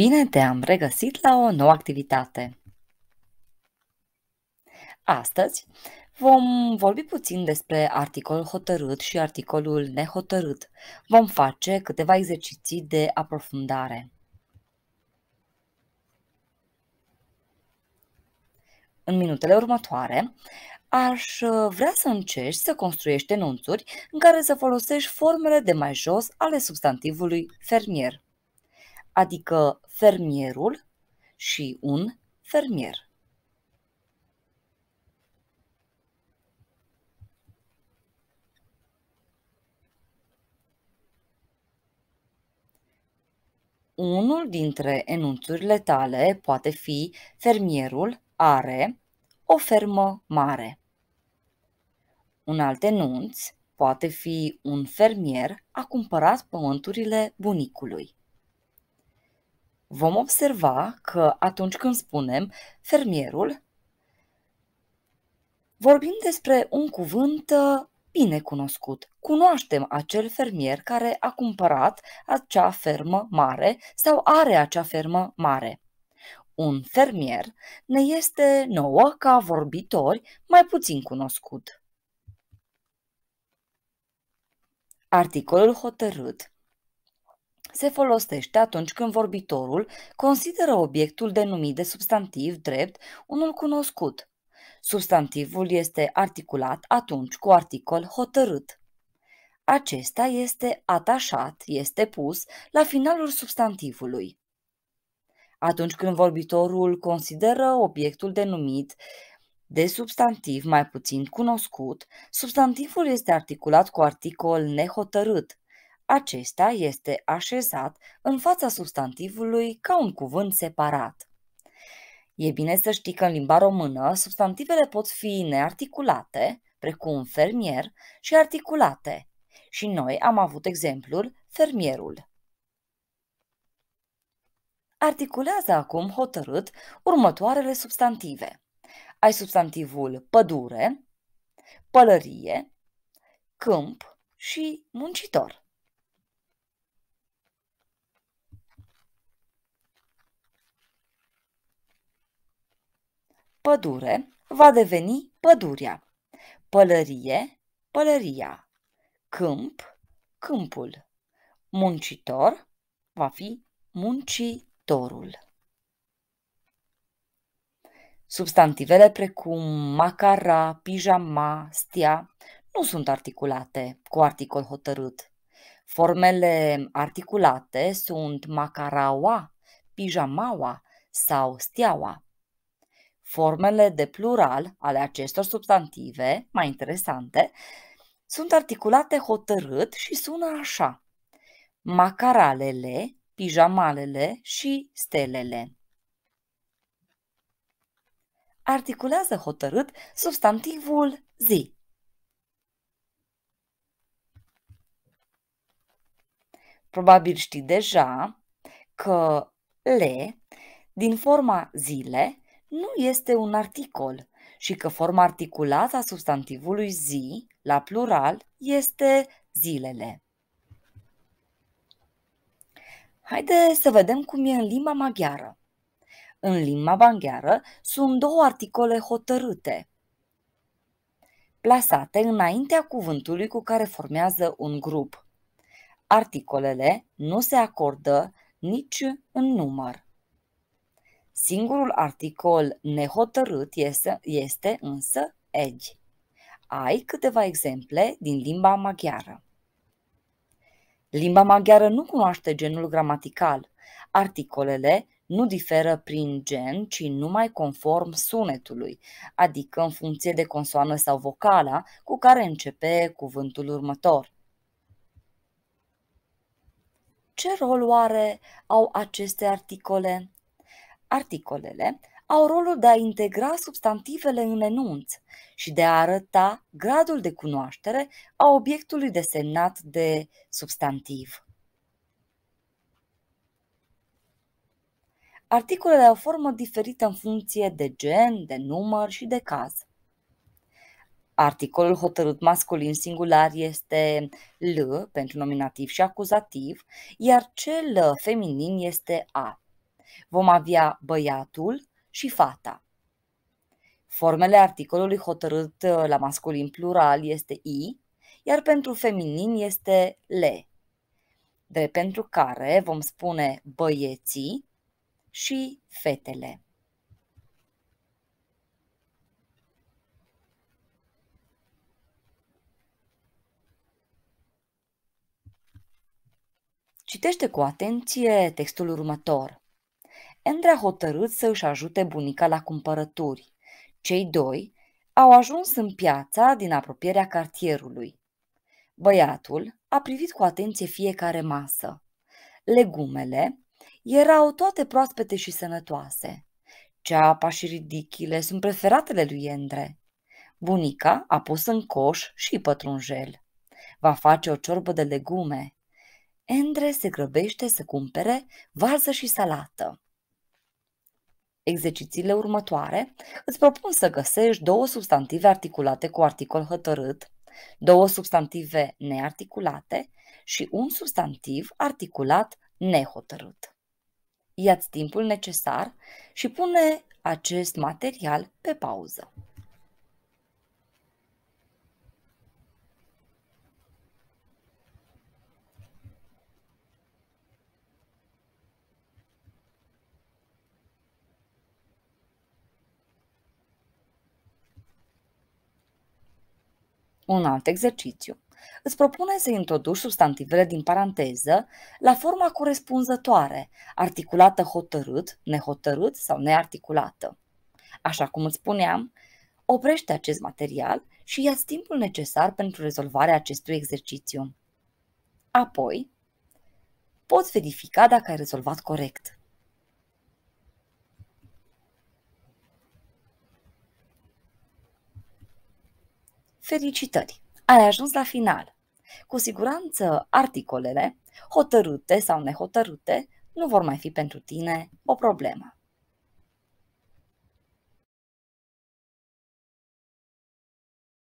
Bine te-am regăsit la o nouă activitate! Astăzi vom vorbi puțin despre articolul hotărât și articolul nehotărât. Vom face câteva exerciții de aprofundare. În minutele următoare, aș uh, vrea să încerci să construiești enunțuri în care să folosești formele de mai jos ale substantivului fermier, adică fermierul și un fermier. Unul dintre enunțurile tale poate fi fermierul are o fermă mare. Un alt enunț poate fi un fermier a cumpărat pământurile bunicului vom observa că atunci când spunem fermierul, vorbim despre un cuvânt uh, bine cunoscut. Cunoaștem acel fermier care a cumpărat acea fermă mare sau are acea fermă mare. Un fermier ne este nouă ca vorbitori mai puțin cunoscut. Articolul hotărât se folosește atunci când vorbitorul consideră obiectul denumit de substantiv drept unul cunoscut. Substantivul este articulat atunci cu articol hotărât. Acesta este atașat, este pus la finalul substantivului. Atunci când vorbitorul consideră obiectul denumit de substantiv mai puțin cunoscut, substantivul este articulat cu articol nehotărât. Acesta este așezat în fața substantivului ca un cuvânt separat. E bine să știi că în limba română substantivele pot fi nearticulate, precum fermier, și articulate. Și noi am avut exemplul fermierul. Articulează acum hotărât următoarele substantive. Ai substantivul pădure, pălărie, câmp și muncitor. pădure va deveni pădurea, pălărie, pălăria, câmp, câmpul, muncitor va fi muncitorul. Substantivele precum macara, pijama, stia nu sunt articulate cu articol hotărât. Formele articulate sunt macaraua, pijamaua sau stiaua. Formele de plural ale acestor substantive, mai interesante, sunt articulate hotărât și sună așa. Macaralele, pijamalele și stelele. Articulează hotărât substantivul zi. Probabil știi deja că le, din forma zile, nu este un articol și că forma articulată a substantivului zi, la plural, este zilele. Haideți să vedem cum e în limba maghiară. În limba maghiară sunt două articole hotărâte, plasate înaintea cuvântului cu care formează un grup. Articolele nu se acordă nici în număr. Singurul articol nehotărât este, este însă egi. Ai câteva exemple din limba maghiară. Limba maghiară nu cunoaște genul gramatical. Articolele nu diferă prin gen, ci numai conform sunetului, adică în funcție de consoană sau vocala cu care începe cuvântul următor. Ce rol oare au aceste articole? Articolele au rolul de a integra substantivele în enunț și de a arăta gradul de cunoaștere a obiectului desemnat de substantiv. Articolele au formă diferită în funcție de gen, de număr și de caz. Articolul hotărât masculin singular este L pentru nominativ și acuzativ, iar cel feminin este A. Vom avea băiatul și fata. Formele articolului hotărât uh, la masculin plural este i, iar pentru feminin este le, de pentru care vom spune băieții și fetele. Citește cu atenție textul următor. Andrea hotărât să își ajute bunica la cumpărături. Cei doi au ajuns în piața din apropierea cartierului. Băiatul a privit cu atenție fiecare masă. Legumele erau toate proaspete și sănătoase. Ceapa și ridichile sunt preferatele lui Endre. Bunica a pus în coș și pătrunjel. Va face o ciorbă de legume. Endre se grăbește să cumpere varză și salată exercițiile următoare, îți propun să găsești două substantive articulate cu articol hotărât, două substantive nearticulate și un substantiv articulat nehotărât. Iați timpul necesar și pune acest material pe pauză. Un alt exercițiu. Îți propune să introduci substantivele din paranteză la forma corespunzătoare, articulată hotărât, nehotărât sau nearticulată. Așa cum îți spuneam, oprește acest material și ia timpul necesar pentru rezolvarea acestui exercițiu. Apoi, poți verifica dacă ai rezolvat corect. Felicitări! Ai ajuns la final! Cu siguranță, articolele, hotărâte sau nehotărâte, nu vor mai fi pentru tine o problemă.